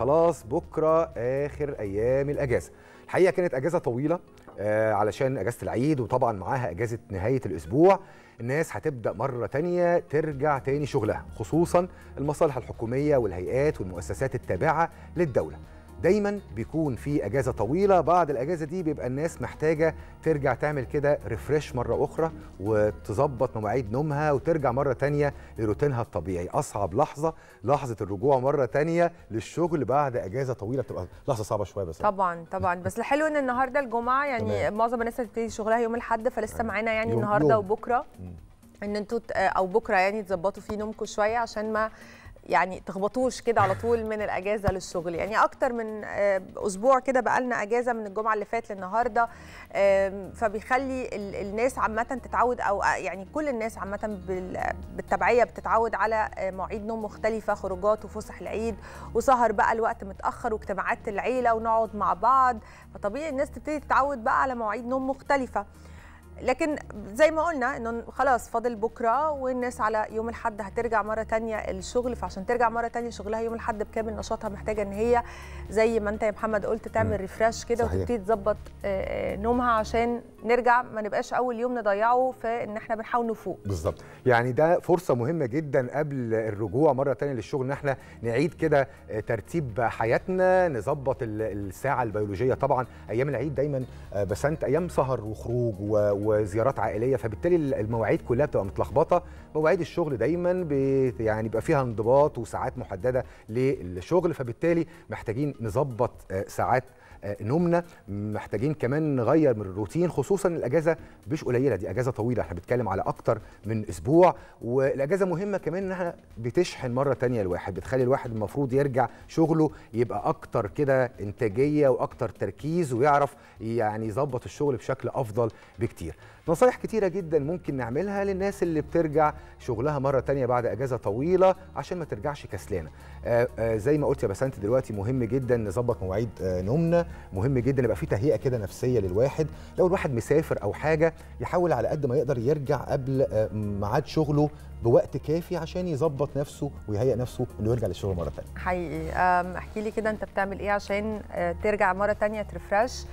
خلاص بكره اخر ايام الاجازه الحقيقه كانت اجازه طويله آه علشان اجازه العيد وطبعا معاها اجازه نهايه الاسبوع الناس هتبدا مره تانية ترجع تاني شغلها خصوصا المصالح الحكوميه والهيئات والمؤسسات التابعه للدوله دايما بيكون في اجازه طويله بعد الاجازه دي بيبقى الناس محتاجه ترجع تعمل كده ريفرش مره اخرى وتظبط مواعيد نومها وترجع مره تانية لروتينها الطبيعي اصعب لحظه لحظه الرجوع مره تانية للشغل بعد اجازه طويله بتبقى لحظه صعبه شويه بس طبعا طبعا بس الحلو ان النهارده الجمعه يعني معظم الناس هتبتدي شغلها يوم الاحد فلسه معانا يعني النهارده وبكره ان انتوا او بكره يعني تظبطوا فيه نومكم شويه عشان ما يعني تخبطوش كده على طول من الاجازه للشغل يعني اكتر من آه، اسبوع كده بقى لنا اجازه من الجمعه اللي فاتت للنهارده فبيخلي الناس عامه تتعود او آه، يعني كل الناس عامه بالتبعيه بتتعود على آه، مواعيد نوم مختلفه خروجات وفسح العيد وسهر بقى الوقت متاخر واجتماعات العيله ونقعد مع بعض فطبيعي الناس تبتدي تتعود بقى على مواعيد نوم مختلفه لكن زي ما قلنا انه خلاص فاضل بكره والناس على يوم الاحد هترجع مره تانية الشغل فعشان ترجع مره تانية شغلها يوم الاحد بكامل نشاطها محتاجه ان هي زي ما انت يا محمد قلت تعمل ريفرش كده وتبتدي تظبط آه، آه، نومها عشان نرجع ما نبقاش اول يوم نضيعه في ان احنا بنحاول نفوق بالظبط يعني ده فرصه مهمه جدا قبل الرجوع مره تانية للشغل ان احنا نعيد كده آه، ترتيب حياتنا نظبط الساعه البيولوجيه طبعا ايام العيد دايما بسنت ايام سهر وخروج و وزيارات عائليه فبالتالي المواعيد كلها بتبقى متلخبطه مواعيد الشغل دايما يعني بيبقى فيها انضباط وساعات محدده للشغل فبالتالي محتاجين نظبط آه، ساعات آه، نومنا محتاجين كمان نغير من الروتين خصوصا الاجازه مش قليله دي اجازه طويله احنا بنتكلم على اكتر من اسبوع والاجازه مهمه كمان انها بتشحن مره تانية الواحد بتخلي الواحد المفروض يرجع شغله يبقى اكتر كده انتاجيه واكتر تركيز ويعرف يعني يظبط الشغل بشكل افضل بكتير نصايح كتيرة جدا ممكن نعملها للناس اللي بترجع شغلها مرة تانية بعد أجازة طويلة عشان ما ترجعش كسلانة آآ آه، آآ آه، زي ما قلت يا بسنت دلوقتي مهم جدا نظبط مواعيد آه، نومنا مهم جدا يبقى في تهيئة كده نفسية للواحد لو الواحد مسافر أو حاجة يحاول على قد ما يقدر يرجع قبل ميعاد شغله بوقت كافي عشان يظبط نفسه ويهيئ نفسه انه يرجع للشغل مره ثانيه. حقيقي احكي لي كده انت بتعمل ايه عشان ترجع مره ثانيه ترفرش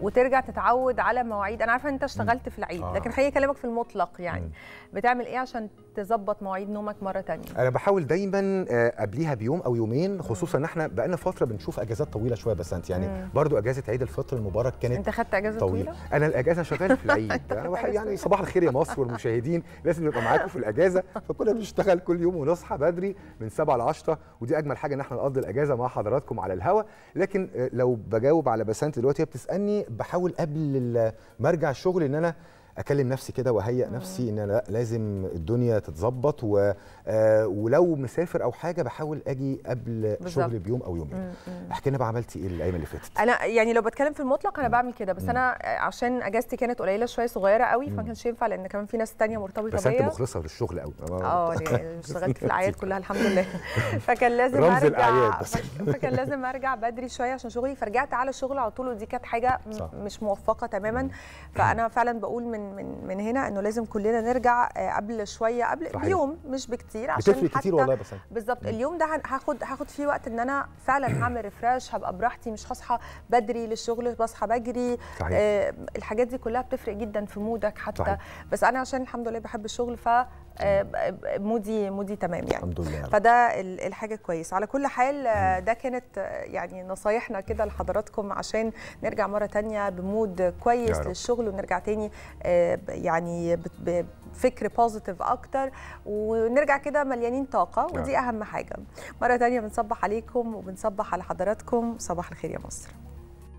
وترجع تتعود على مواعيد انا عارفه ان انت اشتغلت في العيد لكن آه. خليني اكلمك في المطلق يعني بتعمل ايه عشان تظبط مواعيد نومك مره ثانيه انا بحاول دايما آه، قبليها بيوم او يومين خصوصا ان احنا بقالنا فتره بنشوف اجازات طويله شويه بس انت يعني برده برضو اجازه عيد الفطر المبارك كانت انت خدت اجازه طويله, طويلة؟ انا الاجازه شغال في العيد يعني صباح الخير يا مصر والمشاهدين لازم نبقى معاكم في الاجازه فكنا بنشتغل كل يوم ونصحى بدري من 7 ل 10 ودي اجمل حاجه ان احنا نقضي الاجازه مع حضراتكم على الهوا لكن آه، لو بجاوب على بسنت دلوقتي بتسالني بحاول قبل ما ارجع الشغل ان انا اكلم نفسي كده واهيئ نفسي ان لا لازم الدنيا تتظبط و... آه، ولو مسافر او حاجه بحاول اجي قبل بالزبط. شغل بيوم او يومين احكي لنا بقى عملتي ايه الايام اللي فاتت انا يعني لو بتكلم في المطلق انا بعمل كده بس مم. انا آه، عشان اجازتي كانت قليله شويه صغيره قوي فما كانش ينفع لان كمان في ناس ثانيه مرتبطه بيا بس انت مخلصه للشغل قوي اه, آه، يعني اشتغلت في الاعياد كلها الحمد لله فكان لازم رمز ارجع فكان لازم ارجع بدري شويه عشان شغلي فرجعت على الشغل على طول ودي كانت حاجه مش موفقه تماما فانا فعلا بقول من من من هنا انه لازم كلنا نرجع آه، قبل شويه قبل صحيح. بيوم مش بكتير عشان بتفرق كتير والله بس بالظبط اليوم ده هاخد هاخد فيه وقت ان انا فعلا هعمل ريفرش هبقى براحتي مش هصحى بدري للشغل بصحى بجري آه الحاجات دي كلها بتفرق جدا في مودك حتى صحيح. بس انا عشان الحمد لله بحب الشغل ف آه، آه، مودي مودي تمام يعني الحمد لله فده الحاجه كويس على كل حال ده كانت يعني نصايحنا كده لحضراتكم عشان نرجع مره تانية بمود كويس للشغل ونرجع تاني يعني فكر بوزيتيف اكتر ونرجع كده مليانين طاقه ودي آه. اهم حاجه مره تانية بنصبح عليكم وبنصبح على حضراتكم صباح الخير يا مصر